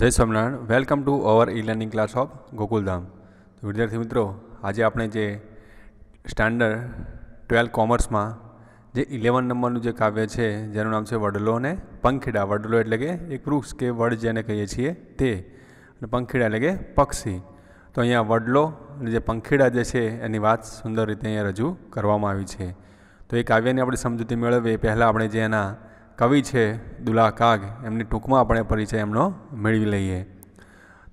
જય Swaminarayan welcome to our e learning class of Gokuldham તો વિદ્યાર્થી મિત્રો આજે આપણે જે સ્ટાન્ડર્ડ ટ્વેલ્થ કોમર્સમાં જે ઇલેવન નંબરનું જે કાવ્ય છે જેનું નામ છે વડલો અને પંખીડા વડલો એટલે કે એક વૃક્ષ કે વડ જેને કહીએ છીએ તે અને પંખીડા એટલે કે પક્ષી તો અહીંયા વડલો અને જે પંખીડા જે છે એની વાત સુંદર રીતે અહીંયા રજૂ કરવામાં આવી છે તો એ કાવ્યની આપણી સમજૂતી મેળવીએ પહેલાં આપણે જે એના કવિ છે દુલા કાગ એમની ટૂંકમાં આપણે પરિચય એમનો મેળવી લઈએ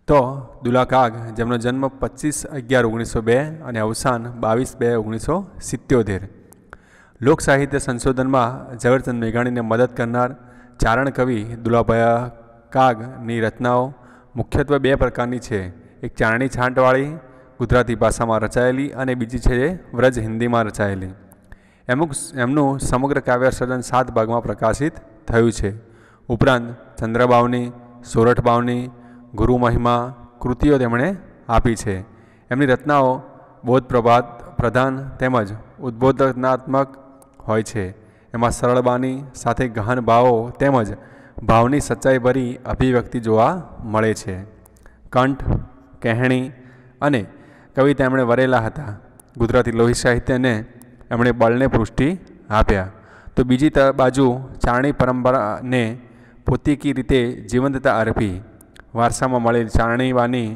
તો દુલા કાગ જેમનો જન્મ પચીસ અગિયાર ઓગણીસો બે અને અવસાન બાવીસ બે ઓગણીસો સિત્યોતેર લોકસાહિત્ય સંશોધનમાં ઝવેરચંદ મેઘાણીને મદદ કરનાર ચારણ કવિ દુલાભાઈ કાગની રચનાઓ મુખ્યત્વે બે પ્રકારની છે એક ચારણી છાંટવાળી ગુજરાતી ભાષામાં રચાયેલી અને બીજી છે વ્રજ હિન્દીમાં રચાયેલી એમુક એમનું સમગ્ર કાવ્ય સર્જન સાત ભાગમાં પ્રકાશિત થયું છે ઉપરાંત ચંદ્રબાવની સોરઠબાવની ગુરુ મહિમા કૃતિઓ તેમણે આપી છે એમની રચનાઓ બોધપ્રભાત પ્રધાન તેમજ ઉદ્બોધનાત્મક હોય છે એમાં સરળ બાની સાથે ગહન ભાવો તેમજ ભાવની સચ્ચાઈ ભરી અભિવ્યક્તિ જોવા મળે છે કંઠ કહેણી અને કવિતા એમણે વરેલા હતા ગુજરાતી લોહી સાહિત્યને એમણે બળને પુષ્ટિ આપ્યા તો બીજી બાજુ ચારણી પરંપરાને પોતીકી રીતે જીવંતતા અર્પી વારસામાં મળેલ ચારણીવાની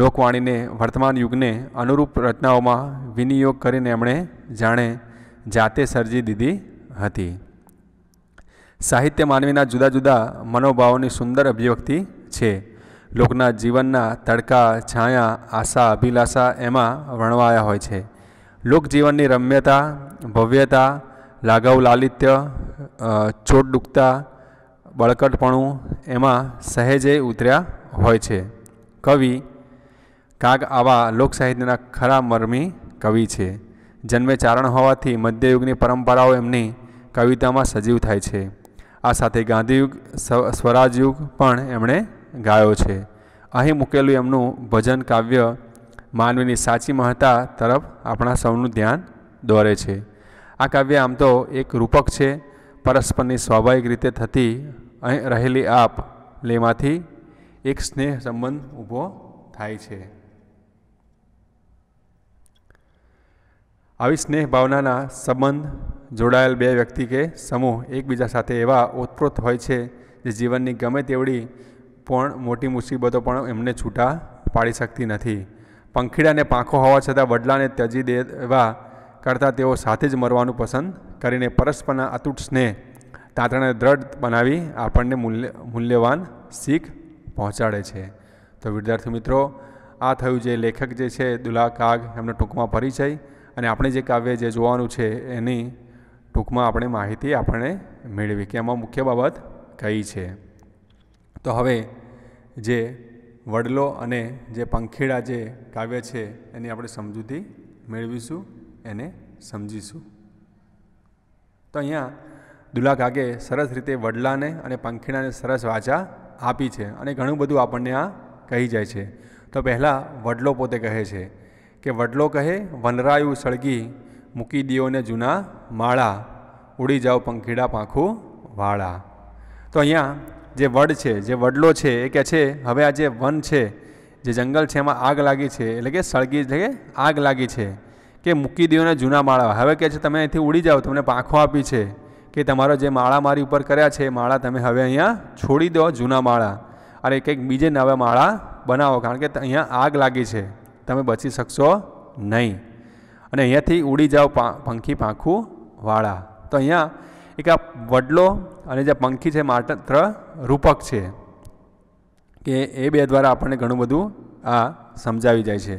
લોકવાણીને વર્તમાન યુગને અનુરૂપ રચનાઓમાં વિનિયોગ કરીને એમણે જાણે જાતે સર્જી દીધી હતી સાહિત્ય માનવીના જુદા જુદા મનોભાવોની સુંદર અભિવ્યક્તિ છે લોકના જીવનના તડકા છાયા આશા અભિલાષા એમાં વર્ણવાયા હોય છે લોકજીવનની રમ્યતા ભવ્યતા લાગવ લાલિત્ય ચોટ ડૂબતા બળકટપણું એમાં સહેજે ઉતર્યા હોય છે કવિ કાગ આવા લોકસાહિત્યના ખરા મર્મી કવિ છે જન્મે ચારણ હોવાથી મધ્યયુગની પરંપરાઓ એમની કવિતામાં સજીવ થાય છે આ સાથે ગાંધીયુગ સ્વરાજયુગ પણ એમણે ગાયો છે અહીં મૂકેલું એમનું ભજન કાવ્ય માનવીની સાચી મહત્તા તરફ આપણા સૌનું ધ્યાન દોરે છે આ કાવ્ય આમ તો એક રૂપક છે પરસ્પરની સ્વાભાવિક રીતે થતી અહીં રહેલી આપ લેમાંથી એક સ્નેહ સંબંધ ઊભો થાય છે આવી સ્નેહ ભાવનાના સંબંધ જોડાયેલ બે વ્યક્તિ કે સમૂહ એકબીજા સાથે એવા ઓતપ્રોત હોય છે જે જીવનની ગમે તેવડી પણ મોટી મુસીબતો પણ એમને છૂટા પાડી શકતી નથી પંખીડાને પાંખો હોવા છતાં વડલાને ત્યજી દેવા કરતાં તેઓ સાથે જ મરવાનું પસંદ કરીને પરસ્પરના અતૂટ સ્નેહ તાંતણાને દ્રઢ બનાવી આપણને મૂલ્ય મૂલ્યવાન શીખ પહોંચાડે છે તો વિદ્યાર્થી મિત્રો આ થયું જે લેખક જે છે દુલા કાગ એમનો ટૂંકમાં પરિચય અને આપણે જે કાવ્ય જે જોવાનું છે એની ટૂંકમાં આપણે માહિતી આપણે મેળવી કે એમાં મુખ્ય બાબત કઈ છે તો હવે જે વડલો અને જે પંખીડા જે કાવ્ય છે એની આપણે સમજૂતી મેળવીશું એને સમજીશું તો અહીંયા દુલા કાગે સરસ રીતે વડલાને અને પંખીડાને સરસ વાચા આપી છે અને ઘણું બધું આપણને આ કહી જાય છે તો પહેલાં વડલો પોતે કહે છે કે વડલો કહે વનરાયું સળગી મૂકી દીઓને જૂના માળા ઉડી જાઓ પંખીડા પાંખું વાળા તો અહીંયા જે વડ છે જે વડલો છે એ કહે છે હવે આ જે વન છે જે જંગલ છે એમાં આગ લાગી છે એટલે કે સળગી એટલે કે આગ લાગી છે કે મૂકી દોને જૂના માળા હવે કહે છે તમે અહીંથી ઉડી જાઓ તમને પાંખો આપી છે કે તમારો જે માળા મારી ઉપર કર્યા છે એ માળા તમે હવે અહીંયા છોડી દો જૂના માળા અને કંઈક બીજે નવા માળા બનાવો કારણ કે અહીંયા આગ લાગી છે તમે બચી શકશો નહીં અને અહીંયાથી ઉડી જાઓ પંખી પાંખું વાળા તો અહીંયા એક આ વડલો અને જે પંખી છે માત્ર રૂપક છે કે એ બે દ્વારા આપણને ઘણું બધું આ સમજાવી જાય છે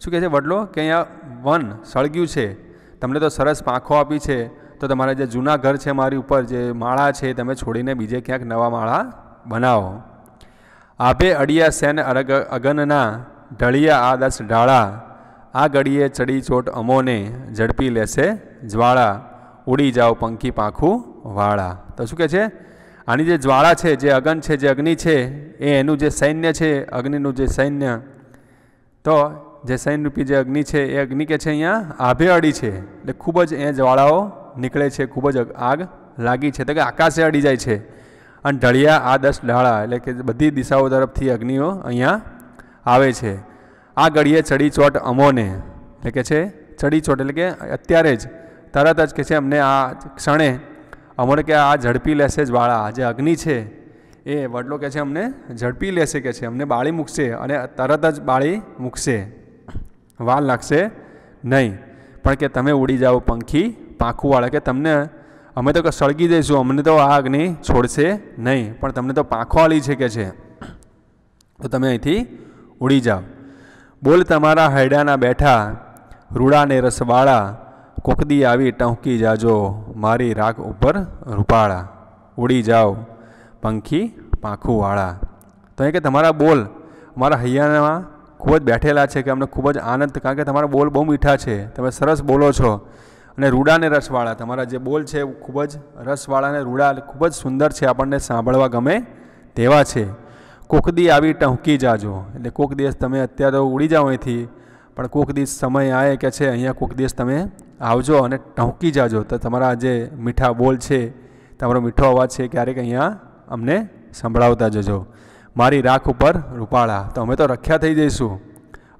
શું કહે છે વડલો કે અહીંયા વન સળગ્યું છે તમને તો સરસ પાંખો આપી છે તો તમારા જે જૂના ઘર છે મારી ઉપર જે માળા છે તમે છોડીને બીજે ક્યાંક નવા માળા બનાવો આભે અડિયા સેન અરગ અગનના ઢળિયા આદસ ઢાળા આ ગળીએ ચડી ચોટ અમોને ઝડપી લેશે જ્વાળા ઉડી જાઓ પંખી પાંખું વાળા તો શું કહે છે આની જે જ્વાળા છે જે અગ્ન છે જે અગ્નિ છે એ એનું જે સૈન્ય છે અગ્નિનું જે સૈન્ય તો જે સૈન્યરૂપી જે અગ્નિ છે એ અગ્નિ કે છે અહીંયા આભે અડી છે એટલે ખૂબ જ એ જ્વાળાઓ નીકળે છે ખૂબ જ આગ લાગી છે તો કે આકાશે અડી જાય છે અને ઢળિયા આ દસ ડાળા એટલે કે બધી દિશાઓ તરફથી અગ્નિઓ અહીંયા આવે છે આ ઘડીએ ચડી ચોટ અમોને એટલે કે છે ચડી ચોટ એટલે કે અત્યારે જ તરત જ કહે છે અમને આ ક્ષણે અમને કે આ ઝડપી લેશે જ વાળા જે અગ્નિ છે એ વડલો કહે છે અમને ઝડપી લેશે કે છે અમને બાળી મૂકશે અને તરત જ બાળી મૂકશે વાલ લાગશે નહીં પણ કે તમે ઉડી જાઓ પંખી પાંખુંવાળા કે તમને અમે તો સળગી જઈશું અમને તો આ અગ્નિ છોડશે નહીં પણ તમને તો પાંખો આલી છે કે છે તો તમે અહીંથી ઉડી જાઓ બોલ તમારા હૈડાના બેઠા રૂડાને રસવાળા કોકદી આવી ટહુકી જાજો મારી રાખ ઉપર રૂપાળા ઉડી જાઓ પંખી પાંખુંવાળા તો એ કે તમારા બોલ અમારા હૈયામાં ખૂબ જ બેઠેલા છે કે અમને ખૂબ જ આનંદ કારણ કે તમારા બોલ બહુ મીઠા છે તમે સરસ બોલો છો અને રૂડાને રસવાળા તમારા જે બોલ છે ખૂબ જ રસવાળા અને રૂડા ખૂબ જ સુંદર છે આપણને સાંભળવા ગમે તેવા છે કોક દી આવી ટહુકી જાજો એટલે કોક દિવસ તમે અત્યારે ઉડી જાઓ અહીંથી પણ કોઈક દિવસ સમય આવે કે છે અહીંયા કોઈક દિવસ તમે આવજો અને ટહુકી જાજો તો તમારા જે મીઠા બોલ છે તમારો મીઠો અવાજ છે ક્યારેક અહીંયા અમને સંભળાવતા જજો મારી રાખ ઉપર રૂપાળા તો અમે તો રખ્યા થઈ જઈશું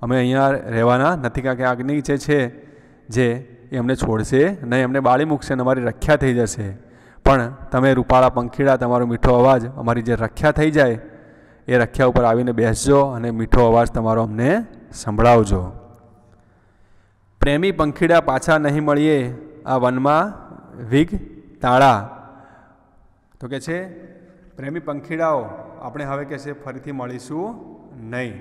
અમે અહીંયા રહેવાના નથી કારણ કે આગની જે છે જે એ અમને છોડશે નહીં અમને બાળી મૂકશે અને અમારી રખ્યા થઈ જશે પણ તમે રૂપાળા પંખીડા તમારો મીઠો અવાજ અમારી જે રખ્યા થઈ જાય એ રખ્યા ઉપર આવીને બેસજો અને મીઠો અવાજ તમારો અમને સંભળાવજો પ્રેમી પંખીડા પાછા નહીં મળીએ આ વનમાં વિગ તાળા તો કે છે પ્રેમી પંખીડાઓ આપણે હવે કહે છે ફરીથી મળીશું નહીં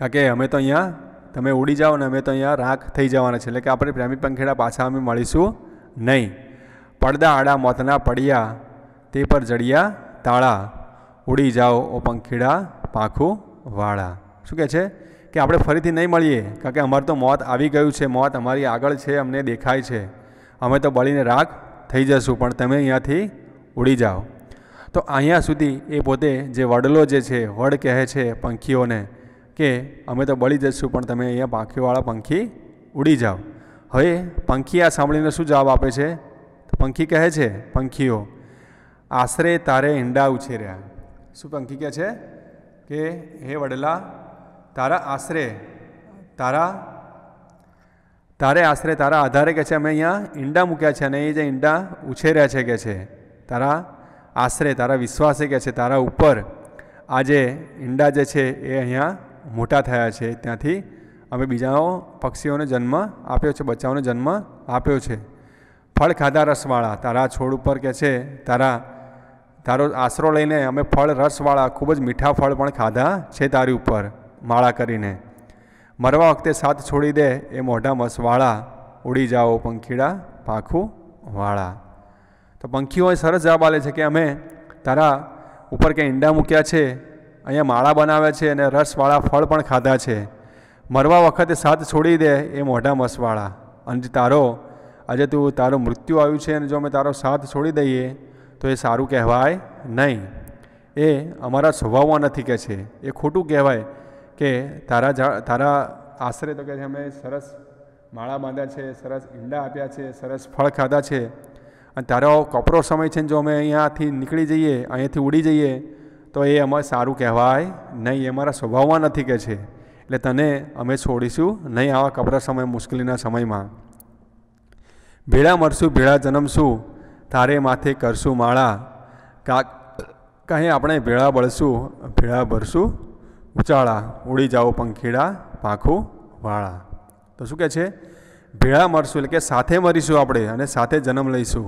કારણ કે અમે તો અહીંયા તમે ઉડી જાઓ ને અમે તો અહીંયા રાખ થઈ જવાના છે એટલે કે આપણે પ્રેમી પંખીડા પાછા અમે મળીશું નહીં પડદા આડા મોતના પડ્યા તે પર જડિયા તાળા ઉડી જાઓ ઓ પંખીડા પાખું વાળા શું કહે છે કે આપણે ફરીથી નહીં મળીએ કારણ કે અમારે તો મોત આવી ગયું છે મોત અમારી આગળ છે અમને દેખાય છે અમે તો બળીને રાખ થઈ જશું પણ તમે અહીંયાથી ઉડી જાઓ તો અહીંયા સુધી એ પોતે જે વડલો જે છે વડ કહે છે પંખીઓને કે અમે તો બળી જશું પણ તમે અહીંયા પાંખીવાળા પંખી ઉડી જાઓ હવે પંખી આ સાંભળીને શું જવાબ આપે છે પંખી કહે છે પંખીઓ આશરે તારે ઈંડા ઉછેર્યા શું પંખી કહે છે કે હે વડલા તારા આશરે તારા તારે આશરે તારા આધારે કે છે અમે અહીંયા ઈંડા મૂક્યા છે અને એ જે ઈંડા ઉછેર્યા છે કે છે તારા આશરે તારા વિશ્વાસે કે છે તારા ઉપર આજે ઈંડા જે છે એ અહીંયા મોટા થયા છે ત્યાંથી અમે બીજાઓ પક્ષીઓને જન્મ આપ્યો છે બચ્ચાઓને જન્મ આપ્યો છે ફળ ખાધા રસવાળા તારા છોડ ઉપર કે છે તારા તારો આશરો લઈને અમે ફળ રસવાળા ખૂબ જ મીઠા ફળ પણ ખાધા છે તારી ઉપર માળા કરીને મરવા વખતે સાથ છોડી દે એ મોઢા મસવાળા ઉડી જાઓ પંખીડા પાંખું વાળા તો પંખીઓએ સરસ જવાબ આલે છે કે અમે તારા ઉપર કે ઈંડા મૂક્યા છે અહીંયા માળા બનાવ્યા છે અને રસવાળા ફળ પણ ખાધા છે મરવા વખતે સાથ છોડી દે એ મોઢા મસવાળા અને તારો આજે તું તારું મૃત્યુ આવ્યું છે અને જો અમે તારો સાથ છોડી દઈએ તો એ સારું કહેવાય નહીં એ અમારા સ્વભાવમાં નથી કહે છે એ ખોટું કહેવાય કે તારા જા તારા આશરે તો કહે છે અમે સરસ માળા બાંધ્યા છે સરસ ઈંડા આપ્યા છે સરસ ફળ ખાધા છે અને તારો કપરો સમય છે ને જો અમે અહીંયાથી નીકળી જઈએ અહીંયાથી ઉડી જઈએ તો એ અમારે સારું કહેવાય નહીં એ મારા સ્વભાવમાં નથી કે છે એટલે તને અમે છોડીશું નહીં આવા કપરા સમય મુશ્કેલીના સમયમાં ભેળા મરશું ભેળા જન્મશું તારે માથે કરશું માળા કા કાંઈ આપણે ભેળા બળશું ભેળા ભરશું ઉચાળા ઉડી જાઓ પંખીડા પાંખું વાળા તો શું કહે છે ભેળા મરશું એટલે કે સાથે મરીશું આપણે અને સાથે જન્મ લઈશું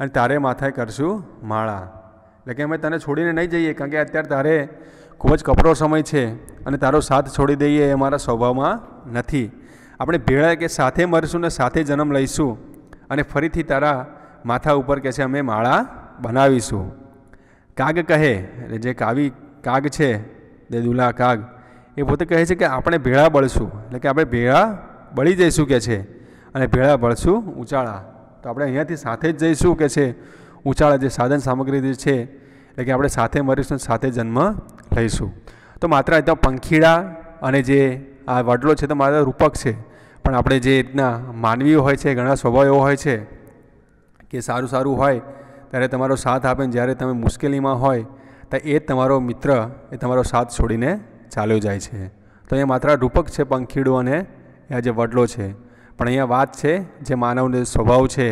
અને તારે માથાએ કરશું માળા એટલે કે અમે તને છોડીને નહીં જઈએ કારણ કે અત્યારે તારે ખૂબ જ કપરો સમય છે અને તારો સાથ છોડી દઈએ એ મારા સ્વભાવમાં નથી આપણે ભેળા કે સાથે મરીશું ને સાથે જન્મ લઈશું અને ફરીથી તારા માથા ઉપર કહે છે અમે માળા બનાવીશું કાગ કહે એટલે જે કાવી કાગ છે દેદુલા કાગ એ પોતે કહે છે કે આપણે ભેળા બળશું એટલે કે આપણે ભેળા બળી જઈશું કે છે અને ભેળા બળશું ઉચાળા તો આપણે અહીંયાથી સાથે જ જઈશું કે છે ઉચાળા જે સાધન સામગ્રી જે છે એટલે કે આપણે સાથે મરીશું સાથે જન્મ લઈશું તો માત્ર તો પંખીડા અને જે આ વડલો છે તો માત્ર રૂપક છે પણ આપણે જે રીતના માનવીઓ હોય છે ઘણા સ્વભાવ એવો હોય છે કે સારું સારું હોય ત્યારે તમારો સાથ આપે ને જ્યારે તમે મુશ્કેલીમાં હોય તો એ તમારો મિત્ર એ તમારો સાથ છોડીને ચાલ્યો જાય છે તો એ માત્ર રૂપક છે પંખીડો અને એ જે વડલો છે પણ અહીંયા વાત છે જે માનવનો સ્વભાવ છે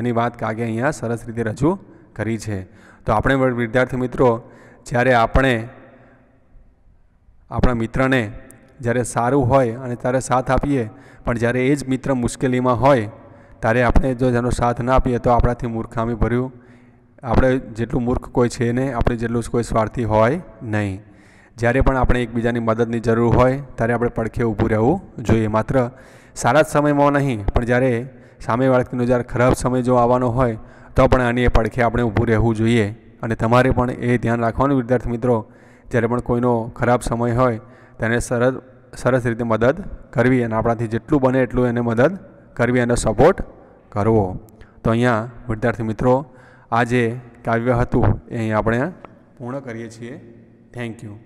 એની વાત કાગે અહીંયા સરસ રીતે રજૂ કરી છે તો આપણે વિદ્યાર્થી મિત્રો જ્યારે આપણે આપણા મિત્રને જ્યારે સારું હોય અને ત્યારે સાથ આપીએ પણ જ્યારે એ જ મિત્ર મુશ્કેલીમાં હોય ત્યારે આપણે જો જેનો સાથ ના આપીએ તો આપણાથી મૂર્ખામી ભર્યું આપણે જેટલું મૂર્ખ કોઈ છે નહીં આપણે જેટલું કોઈ સ્વાર્થી હોય નહીં જ્યારે પણ આપણે એકબીજાની મદદની જરૂર હોય ત્યારે આપણે પડખે ઊભું રહેવું જોઈએ માત્ર સારા જ સમયમાં નહીં પણ જ્યારે સામે વ્યક્તિનો જ્યારે ખરાબ સમય જો આવવાનો હોય તો પણ આની એ પડખે આપણે ઊભું રહેવું જોઈએ અને તમારે પણ એ ધ્યાન રાખવાનું વિદ્યાર્થી મિત્રો જ્યારે પણ કોઈનો ખરાબ સમય હોય તેને સરસ સરસ રીતે મદદ કરવી અને આપણાથી જેટલું બને એટલું એને મદદ કરવી અને સપોર્ટ કરવો તો અહીંયા વિદ્યાર્થી મિત્રો આ જે કાવ્ય હતું એ અહીં આપણે પૂર્ણ કરીએ છીએ થેન્ક યુ